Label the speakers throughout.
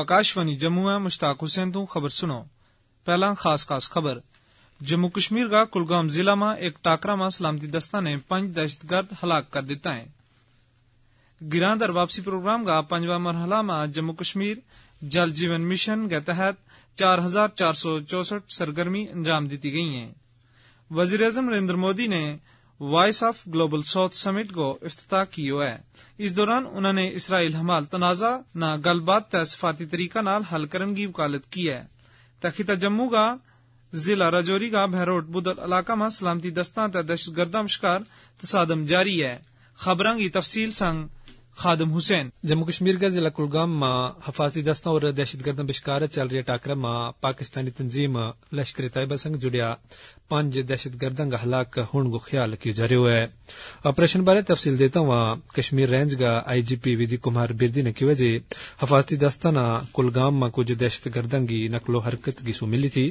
Speaker 1: आकाशवाणी जम्मू है मुश्ताक हुसैन तू खबर सुनो पहला खास खास खबर जम्मू कश्मीर का कुलगाम जिला में एक टाकरा में सलामती दस्ता ने पांच दहशतगर्द हलाक कर दिता है गिरा वापसी प्रोग्राम का पंजवा मरहला में जम्मू कश्मीर जल जीवन मिशन के तहत चार हजार चार सौ चौसठ सरगर्मी अंजाम दी गई है वजीर अजम नरेन्द्र मोदी ने voice of global south summit को अफ्ताह किया है इस दौरान उन्होंने इसराइल हमाल तनाजा न गलबात तय तरीका नाल हल करने की वकालत की है तखिता जम्मू का जिला राजौरी का बहरोट बुदल इलाका में सलामती दस्ता दहशतगर्दा गर्दा तसादम जारी है खबर की तफसील संघ
Speaker 2: खादम हुसैन जम्मू कश्मीर का जिला कुलगाम में हफाजी दस्ता और दहशतगर्द बिशकार चल रहे टाकर में पाकिस्तानी तंजीम लश्कर तयबा संग जुड़िया पंज दहशतगर्दें का हलाक होने को ख्याल किया जा रो है ऑपरेशन बारे तफसील देता हुआ कश्मीर रेंज का आई जी पी विधि कुमार बिरदी ने कहा जे हफाजती दस्ता ने कुलगाम में कुछ दहशतगर्दें की नकलो हरकत की सू मिली थी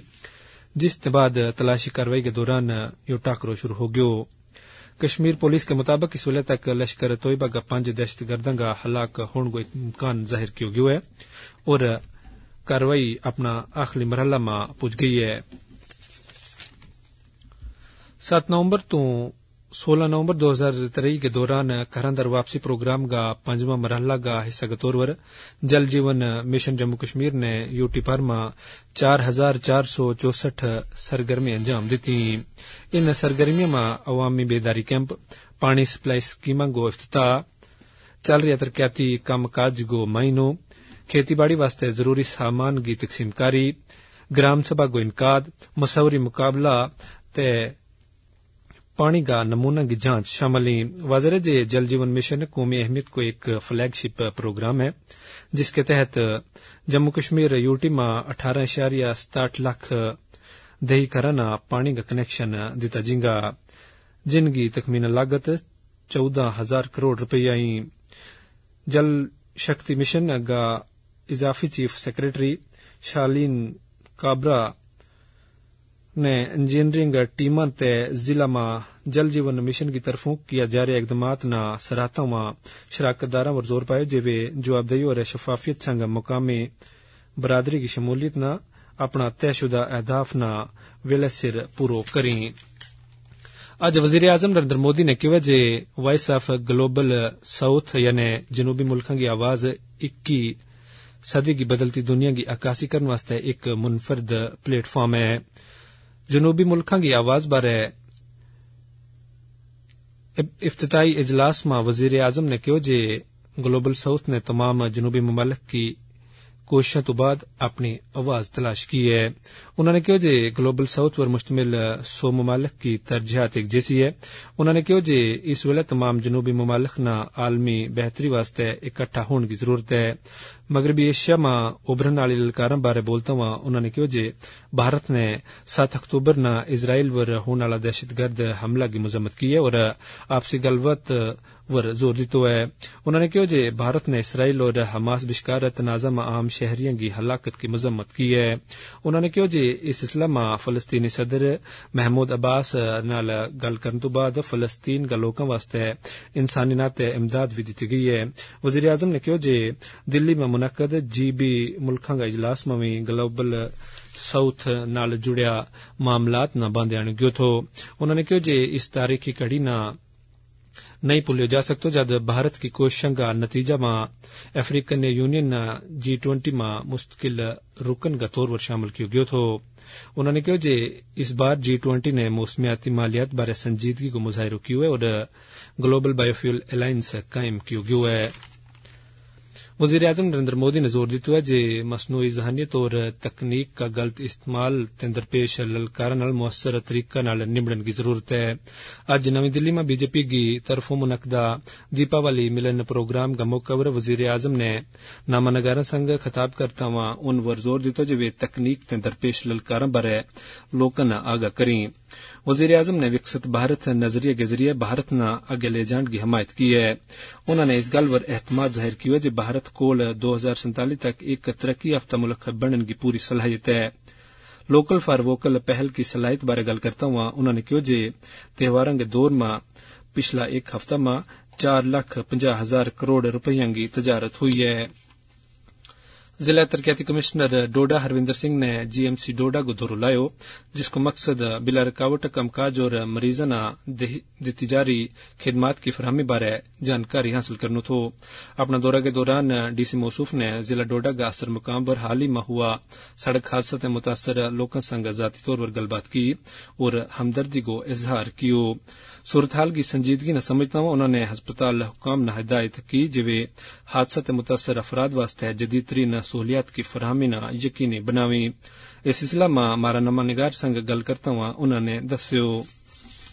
Speaker 2: जिसके बाद तलाशी कार्रवाई के दौरान यो टाकरो शुरू हो गया कश्मीर पुलिस के मुताबिक इस वे तक लश्कर तोयबा का पंज दहशतगर्दें का हलाक होने को इम्कान जाहिर किया गया है और कार्रवाई अपना आखिरी मरहला में पुज गई है 7 नवंबर तू 16 नवंबर 2023 के दौरान करंदर वापसी प्रोग्राम का पांचवा मरहला का हिस्सा के तौर पर जल जीवन मिशन जम्मू कश्मीर ने यूटी भर चार हजार चार सौ चौसठ सरगर्मियां अंजाम दी इन सरगर्मियों में अवामी बेदारी कैंप पानी सप्लाई स्कीम को अफ्ताह चल रहा तरक्याती कामकाज को मायनो खेतीबाड़ी वास्ते जरूरी सामान की तकसीमकारी ग्राम सभा को इनकाद मसौरी मुकाबला पानी का नमूना की जांच शामिल हैं वाजर जे जल जीवन मिशन कौमी अहमियत को एक फ्लैगशिप प्रोग्राम है जिसके तहत जम्मू कश्मीर यूटी में अठारह इशारिया सताठ लाख दही घराना पानी का कनेक्शन दिता जिंगा जिनकी तखमीना लागत चौदह हजार करोड़ रुपये जल शक्ति मिशन का इजाफी चीफ सेक्रेटरी शालीन काबरा ને એન્જિનિયરિંગ ટીમન તે જિલ્લામાં જલ जीवन મિશન की તરફોં કિયા જા રહ્યા ઇકદમાતના સરાહતામાં શરાકતદારા પર જોર जोर જે वे जवाबदेही और शफाफियत संग मुकामी बरादरी की शमूलियत न अपना तयशुदा अहदाफ न वेले सिर पूरो करें अज वजीर आजम नरेन्द्र मोदी ने कहा जे वॉयस ऑफ ग्लोबल साउथ यानी जनूबी मुल्ख की आवाज इक्की सदी की बदलती दुनिया की अक्कासी करने वास्ते एक मुनफरद प्लेटफार्म है जनूबी मुल्कां की आवाज़ बारे इफ्ताही इजलास मां वजीर आज़म ने कयो जे ग्लोबल साउथ ने तमाम जनूबी ममालिक की कोशिशों तो बाद अपनी आवाज तलाश की है उन्होंने कहो जे ग्लोबल साउथ पर मुश्तमिल सौ ममालिक की तरजीहत एक जैसी है उन्होंने कहो जे इस वे तमाम जनूबी ममालिक न आलमी बेहतरी वास्ते इकट्ठा होने की जरूरत है ਮਗਰਬੀ ਏਸ਼ੀਆ ਮਾ ਉਭਰਨ ਵਾਲੀ ਲਲਕਾਰਾਂ ਬਾਰੇ ਬੋਲਤਾ ਵਾ ਉਹਨਾਂ ਨੇ ਕਿਹਾ ਜੇ भारत ने 7 अक्तूबर ना इसराइल वर होने वाला दहशतगर्द हमला की मजम्मत की है और आपसी गलबत वर जोर दितो है उन्होंने कहा जे भारत ने इसराइल और हमास बिशकार तनाजा में आम शहरियों की हलाकत की मजम्मत की है उन्होंने कहा जे इस सिलसिला में फलस्तीनी सदर महमूद अब्बास नाल गल करने तो बाद फलस्तीन के लोगों वास्ते इंसानी नाते इमदाद भी दी गई है वजीर आजम ने कहा जे दिल्ली में मुनद जी बी मुल्खां का इजलास मवी ग्लोबल साउथ नाल जुड़िया मामलात ना बांधया गयो थो उन्होंने कहो जे इस तारीखी कड़ी ना नहीं भूलियो जा सकते जद भारत की कोशिशों का नतीजा मां अफ्रीकन यूनियन जी ट्वेंटी मां मुस्तकिल रुकन का तौर पर शामिल कियो गयो थो उन्होंने कहो जे इस बार जी ट्वेंटी ने मौसमियाती मालियात बारे संजीदगी को मुजाहरो कियो है और ग्लोबल बायोफ्यूल अलायंस कायम कियो गयो है वजीर अजम नरेन्द्र मोदी ने जोर दिता है जो मसनूई जहानियत और तकनीक का गलत इस्तेमाल ते ललकारा नाल तरीका नाल निबड़न की जरूरत है अज नवी दिल्ली में बीजेपी की तरफो मुनकदा दीपावली मिलन प्रोग्राम का मौका पर वजीर अजम ने नामा नगारा खिताब करता हुआ उन पर जोर दिता जो वे तकनीक ते ललकारा बारे लोगों आगाह करी वजीर अजम ने विकसित भारत नजरिए के जरिए भारत न अगे ले जाने की हमायत की है उन्होंने इस गल पर एतमाद जाहिर किया भारत कोल 2047 तक एक तरक्की याफ्ता मुल्क बनने की पूरी सलाहियत है लोकल फॉर वोकल पहल की सलाहियत बारे गल करता हुआ उन्होंने कहो जे त्यौहारों के दौर में पिछला एक हफ्ता में चार लख पंजा हजार करोड़ रूपये की तजारत हुई है जिला ਤਰਕਿਆਤੀ कमिश्नर डोडा हरविंदर सिंह ने जीएमसी डोडा को ਲਾਇਓ लाया जिसको मकसद बिला रुकावट कमकाज और मरीजों दी जा रही खिदमत की फरहमी बारे जानकारी हासिल करनो थो अपना दौरा के दौरान डीसी मौसूफ ने जिला डोडा का असर मुकाम पर हाल ही में हुआ सड़क हादसा से मुतासर लोगों संग जाती तौर पर गलबात की और हमदर्दी को इजहार कियो सूरत हाल की संजीदगी न समझता हूं उन्होंने अस्पताल हुकाम न हिदायत की जिवे हादसा से मुतासर अफराद वास्ते जदीतरीन सहूलियात की फरहमी यकीनी बनावी इस सिलसिला में मारा नमा निगार संग गल करता हुआ उन्होंने दस्यो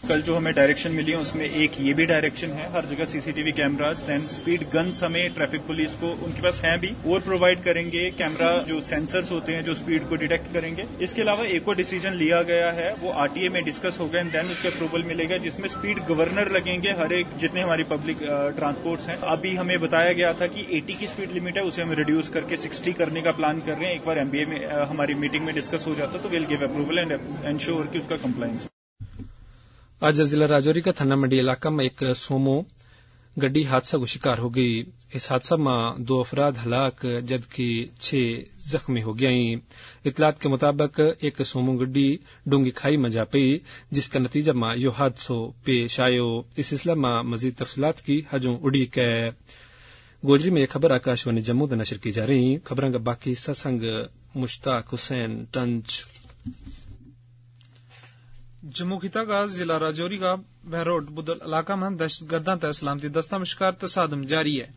Speaker 2: कल जो हमें डायरेक्शन मिली है उसमें एक ये भी डायरेक्शन है हर जगह CCTV cameras then speed guns हमें ट्रैफिक पुलिस को उनके पास हैं भी और प्रोवाइड करेंगे कैमरा जो सेंसर्स होते हैं जो स्पीड को डिटेक्ट करेंगे इसके अलावा एक और डिसीजन लिया गया है वो आरटीए में डिस्कस होगा एंड देन उसका अप्रूवल मिलेगा जिसमें स्पीड गवर्नर लगेंगे हर एक जितने हमारी पब्लिक ट्रांसपोर्ट हैं अभी हमें बताया गया था कि एटी की स्पीड लिमिट है उसे हम रिड्यूस करके सिक्सटी करने का प्लान कर रहे हैं एक बार एमबीए में हमारी मीटिंग में डिस्कस हो जाता तो will give approval and ensure की उसका कंप्लाइंस आज जिला राजौरी का थाना मंडी इलाका में एक सोमो गड्डी हादसा को शिकार हो गई इस हादसा में दो अफराद हलाक जबकि छह जख्मी हो गई इतलात के मुताबिक एक सोमो गड्डी डूंगी खाई में जा पी जिसका नतीजा में यो हादसो पेश आयो इस सिलसिला में मजीद तफसलात की हजों उड़ी कै गोजरी में यह खबर आकाशवाणी जम्मू का नशर की जा रही खबरों का बाकी सत्संग मुश्ताक हुसैन टंच
Speaker 1: जम्मू खिता का जिला राजौरी का बहरोड बुदल इलाका में दहशतगर्दा तय सलामती दस्ता मशकार तसादम जारी है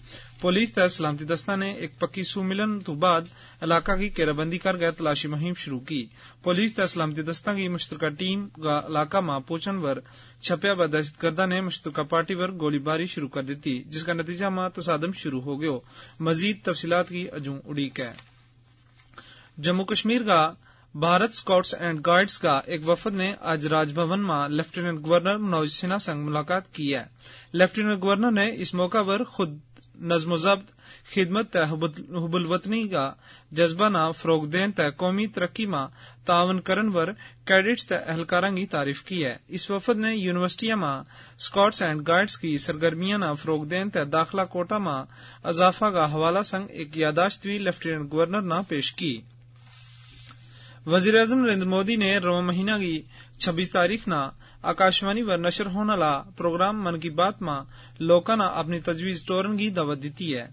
Speaker 1: पुलिस तय सलामती दस्ता ने एक पक्की सू मिलन तो बाद इलाका की घेराबंदी कर गए तलाशी मुहिम शुरू की पुलिस तय सलामती दस्ता की मुश्तरका टीम का इलाका में पहुंचने पर छपया व दहशतगर्दा ने मुश्तरका पार्टी पर गोलीबारी शुरू कर दी जिसका नतीजा में तसादम शुरू हो गयो मजीद तफसीलात की अजू उड़ीक है जम्मू कश्मीर का भारत स्काउट्स एंड गाइड्स का एक वफद ने आज राजभवन में लेफ्टिनेंट गवर्नर मनोज सिन्हा संग मुलाकात की है लेफ्टिनेंट गवर्नर ने इस मौका पर खुद नज्म जब्त खिदमत हुबुलवतनी का जज्बा ना फरोग देन तय कौमी तरक्की में तावन करण पर कैडेट्स तय की तारीफ की है इस वफद ने यूनिवर्सिटिया में स्कॉट्स एंड गाइड्स की सरगर्मियां ना फरोग देन तय दाखिला कोटा में अजाफा का हवाला संग एक यादाश्त भी लेफ्टिनेंट गवर्नर न पेश की वजीर नरेन्द्र मोदी ने रवा महीना की छब्बीस तारीख न आकाशवाणी पर नशर होने होनेला प्रोग्राम मन की बात मा लोगों ने अपनी तजवीज टोरन की दावत दी है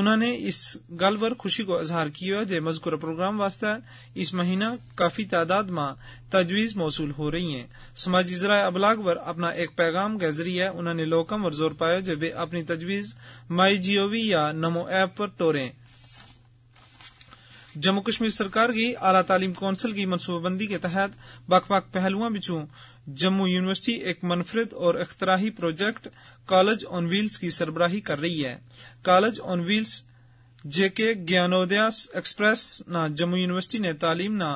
Speaker 1: उन्होंने इस गल पर खुशी को इजहार किया जे मजकूर प्रोग्राम वास्ते इस महीना काफी तादाद में तजवीज मौसू हो रही है समाजी जराए अबलाग पर अपना एक पैगाम के जरिए उन्होंने लोगों पर जोर पाया जे वे अपनी तजवीज माई जीओवी या नमो ऐप पर टोरें जम्मू कश्मीर सरकार की आला तालीम कौंसिल की मनसूबाबंदी के तहत बख बख पहलुआ बिचू जम्मू यूनिवर्सिटी एक मनफरद और अख्तराही प्रोजेक्ट कॉलेज ऑन व्हील्स की सरबराही कर रही है college on wheels JK Gyanodaya express न जम्मू यूनिवर्सिटी ने तालीम ना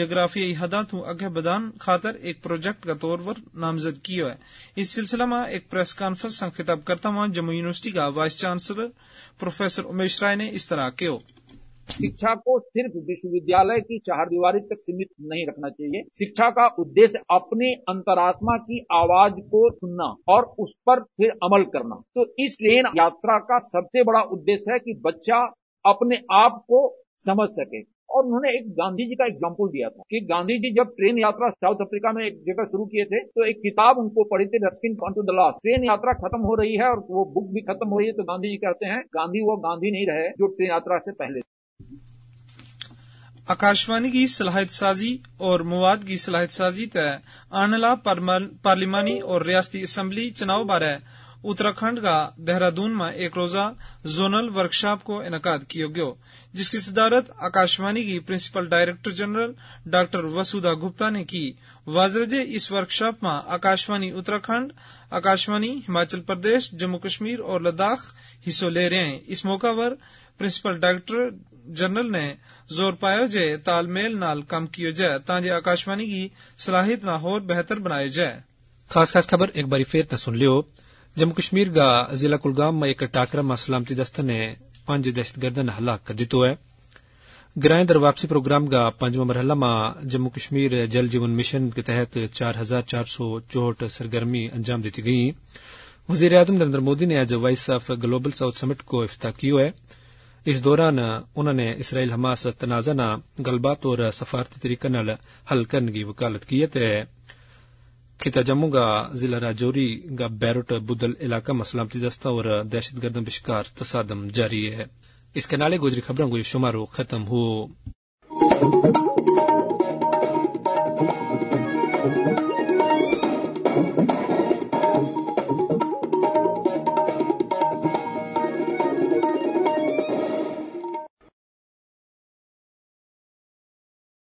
Speaker 1: जोग्राफियाई थू अगे बदान खातर एक प्रोजेक्ट का तौर पर नामजद किया है इस सिलसिला में एक प्रेस कॉन्फ्रेंस से खिताब करता हुआ जम्मू यूनिवर्सिटी का vice chancellor professor Umesh Rai ने इस तरह किया शिक्षा को सिर्फ विश्वविद्यालय की चार दीवारी तक सीमित नहीं रखना चाहिए शिक्षा का उद्देश्य अपने अंतरात्मा की आवाज को सुनना और उस पर फिर अमल करना तो इस ट्रेन यात्रा का सबसे बड़ा उद्देश्य है कि बच्चा अपने आप को समझ सके और उन्होंने एक गांधी जी का एग्जाम्पल दिया था कि गांधी जी जब ट्रेन यात्रा साउथ अफ्रीका में एक जगह शुरू किए थे तो एक किताब उनको पढ़ी थी रस्किन कॉन्टू दलास ट्रेन यात्रा खत्म हो रही है और वो बुक भी खत्म हो रही है तो गांधी जी कहते हैं गांधी वो गांधी नहीं रहे जो ट्रेन यात्रा से पहले आकाशवाणी की सलाहित साजी और मवाद की सलाहित साजी ते आनला पार्लिमानी और रियासती असम्बली चुनाव बारे उत्तराखंड का देहरादून में एक रोजा जोनल वर्कशॉप को इनका किया गयो जिसकी सदारत आकाशवाणी की प्रिंसिपल डायरेक्टर जनरल डॉ वसुधा गुप्ता ने की वाजरजे इस वर्कशॉप में आकाशवाणी उत्तराखंड आकाशवाणी हिमाचल प्रदेश जम्मू कश्मीर और लद्दाख हिस्सों ले रहे हैं इस मौका पर प्रिंसिपल डायरेक्टर जनरल ने जोर पाया जे तालमेल नाल कम किया जाए ताजे आकाशवाणी की सलाहियत ना और बेहतर बनायो जाए
Speaker 2: खास खास खबर एक बारी फिर सुन लियो जम्मू कश्मीर का जिला कुलगाम में एक टाकरा में सलामती दस्त ने पांच दहशतगर्दा ने हलाक कर दितो है ग्राएं दर वापसी प्रोग्राम का पांचवा मरहला में जम्मू कश्मीर जल जीवन मिशन के तहत चार हजार चार सौ चौहठ सरगर्मी अंजाम दी गई वजीर आजम नरेन्द्र मोदी ने आज voice of global south summit को इफ्ताह किया है इस दौरान उन्होंने इसराइल हमास तनाजा ਤਨਾਜ਼ਾ ਨਾਲ ਗੱਲਬਾਤ ਔਰ ਸਫਾਰਤੀ ਤਰੀਕੇ ਨਾਲ ਹੱਲ ਕਰਨ ਦੀ ਵਕਾਲਤ ਕੀਤੀ ਤੇ खिता जिला राजौरी का बैरोट बुद्दल इलाका में सलामती दस्ता और दहशतगर्दों बशकार तसादम जारी है इसके नाले गुजरी खबरों को शुमारो खत्म हुआ